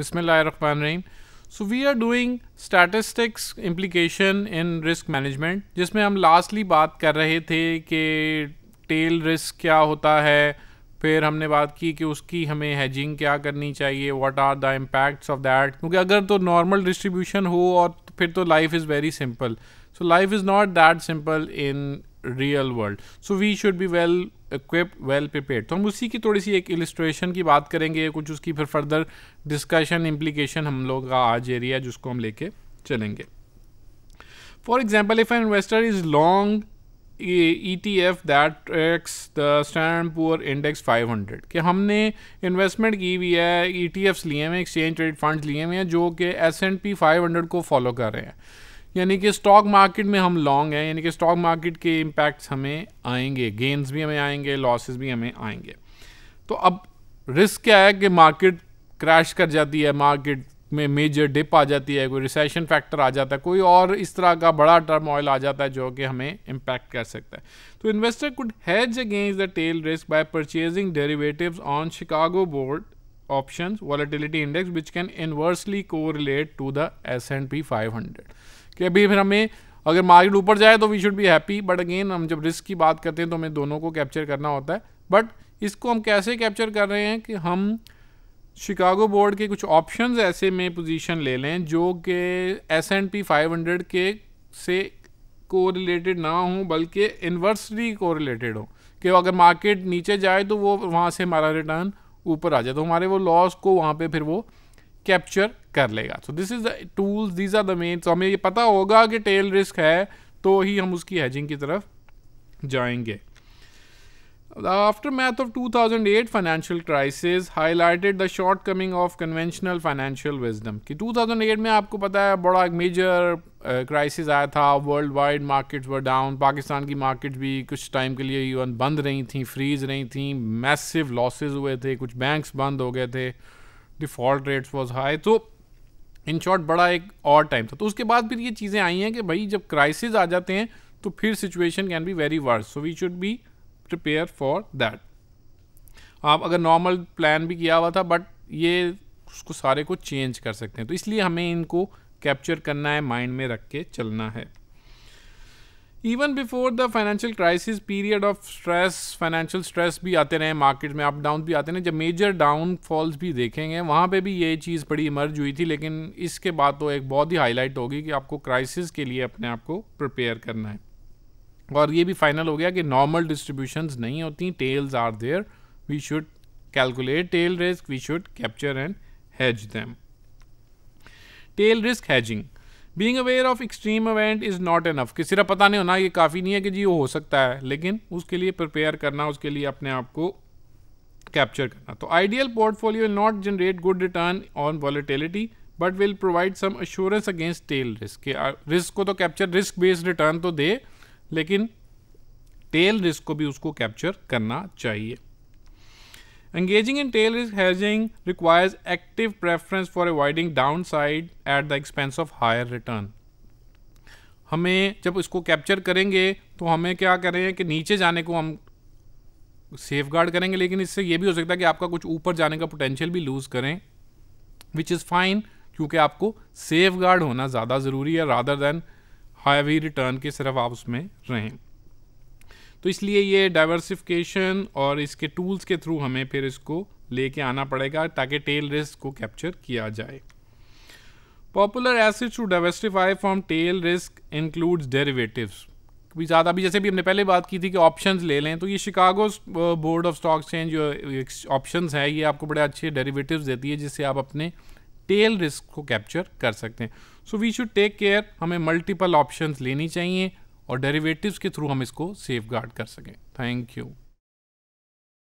बिसमीम so we are doing statistics implication in risk management जिसमें हम लास्टली बात कर रहे थे कि टेल रिस्क क्या होता है फिर हमने बात की कि उसकी हमें हैजिंग क्या करनी चाहिए what are the impacts of that क्योंकि अगर तो नॉर्मल डिस्ट्रीब्यूशन हो और फिर तो life is very simple so life is not that simple in real world so we should be well equip well prepare तो हम उसी की थोड़ी सी एक इलिस्ट्रेशन की बात करेंगे कुछ उसकी फिर फर्दर डिस्कशन इम्प्लीकेशन हम लोग का आज एरिया जिसको हम लेके चलेंगे for example if an investor is long that that the stand poor index five hundred कि हमने इन्वेस्टमेंट की हुई है ई टी एफ्स लिए हुए एक्सचेंज ट्रेड फंड लिए हुए हैं जो कि S and P five hundred को फॉलो कर रहे हैं यानी कि स्टॉक मार्केट में हम लॉन्ग हैं यानी कि स्टॉक मार्केट के इम्पैक्ट्स हमें आएंगे गेंस भी हमें आएंगे लॉसेस भी हमें आएंगे तो अब रिस्क क्या है कि मार्केट क्रैश कर जाती है मार्केट में मेजर डिप आ जाती है कोई रिसेशन फैक्टर आ जाता है कोई और इस तरह का बड़ा टर्म ऑयल आ जाता है जो कि हमें इम्पैक्ट कर सकता है तो investor could hedge against the tail risk by purchasing derivatives on Chicago board option volatility index which can inversely को relate to the S and P five hundred कि अभी फिर हमें अगर मार्केट ऊपर जाए तो we should be happy but again हम जब रिस्क की बात करते हैं तो हमें दोनों को कैप्चर करना होता है बट इसको हम कैसे कैप्चर कर रहे हैं कि हम शिकागो बोर्ड के कुछ ऑप्शन ऐसे में पोजीशन ले लें जो कि S and P five hundred के से को रिलेटेड ना हो बल्कि इन्वर्सली को रिलेटेड हो कि अगर मार्केट नीचे जाए तो वो वहाँ से हमारा रिटर्न ऊपर आ जाए तो हमारे वो लॉस को वहाँ पे फिर वो कैप्चर कर लेगा so this is the tools these are the main तो हमें ये पता होगा कि टेल रिस्क है तो ही हम उसकी हैजिंग की तरफ जाएंगे The aftermath of 2008 crisis highlighted the shortcoming of conventional financial wisdom कि 2008 में आपको पता है बड़ा एक मेजर क्राइसिस uh, आया था world wide markets were down Pakistan की मार्केट भी कुछ टाइम के लिए इवन बंद रही थी फ्रीज रही थी मैसिव लॉसेज हुए थे कुछ बैंक्स बंद हो गए थे डिफ़ॉल्ट रेट्स वॉज हाई तो इन शॉर्ट बड़ा एक और टाइम था तो उसके बाद फिर ये चीज़ें आई हैं कि भाई जब क्राइसिस आ जाते हैं तो फिर situation can be very worse so we should be prepare for that आप अगर नॉर्मल प्लान भी किया हुआ था बट ये उसको सारे को चेंज कर सकते हैं तो इसलिए हमें इनको कैप्चर करना है माइंड में रख के चलना है even before the financial crisis period of stress financial stress भी आते रहे मार्केट में अप डाउन भी आते रहे जब मेजर डाउन फॉल्स भी देखेंगे वहाँ पे भी ये चीज़ बड़ी इमर्ज हुई थी लेकिन इसके बाद तो एक बहुत ही हाईलाइट होगी कि आपको क्राइसिस के लिए अपने आप को प्रिपेयर करना है और ये भी फाइनल हो गया कि नॉर्मल डिस्ट्रीब्यूशन नहीं होती tails are there we should calculate tail risk we should capture and hedge them tail risk hedging being aware of extreme event is not enough कि सिर्फ पता नहीं होना ये काफ़ी नहीं है कि जी वो हो सकता है लेकिन उसके लिए प्रिपेयर करना उसके लिए अपने आप को कैप्चर करना तो ideal portfolio not generate good return on volatility but will provide some assurance against tail risk risk को तो कैप्चर रिस्क बेस्ड रिटर्न तो दे लेकिन टेल रिस्क को भी उसको कैप्चर करना चाहिए Engaging in tail risk hedging requires active preference for avoiding downside at the expense of higher return. हमें जब इसको कैप्चर करेंगे तो हमें क्या करें कि नीचे जाने को हम सेफ गार्ड करेंगे लेकिन इससे ये भी हो सकता है कि आपका कुछ ऊपर जाने का पोटेंशियल भी लूज़ करें विच इज़ फाइन क्योंकि आपको सेफ गार्ड होना ज़्यादा ज़रूरी है रादर देन हाईवी रिटर्न के सिर्फ आप उसमें रहें तो इसलिए ये डाइवर्सिफिकेशन और इसके टूल्स के थ्रू हमें फिर इसको लेके आना पड़ेगा ताकि टेल रिस्क को कैप्चर किया जाए popular asset to diversify from tail risk includes derivatives भी ज़्यादा अभी जैसे भी हमने पहले बात की थी कि ऑप्शंस ले लें तो ये Chicago board of stock exchange जो ऑप्शंस है ये आपको बड़े अच्छे डेरिवेटिव्स देती है जिससे आप अपने टेल रिस्क को कैप्चर कर सकते हैं so we should take care हमें मल्टीपल ऑप्शंस लेनी चाहिए और डेरिवेटिव्स के थ्रू हम इसको सेफ गार्ड कर सकें थैंक यू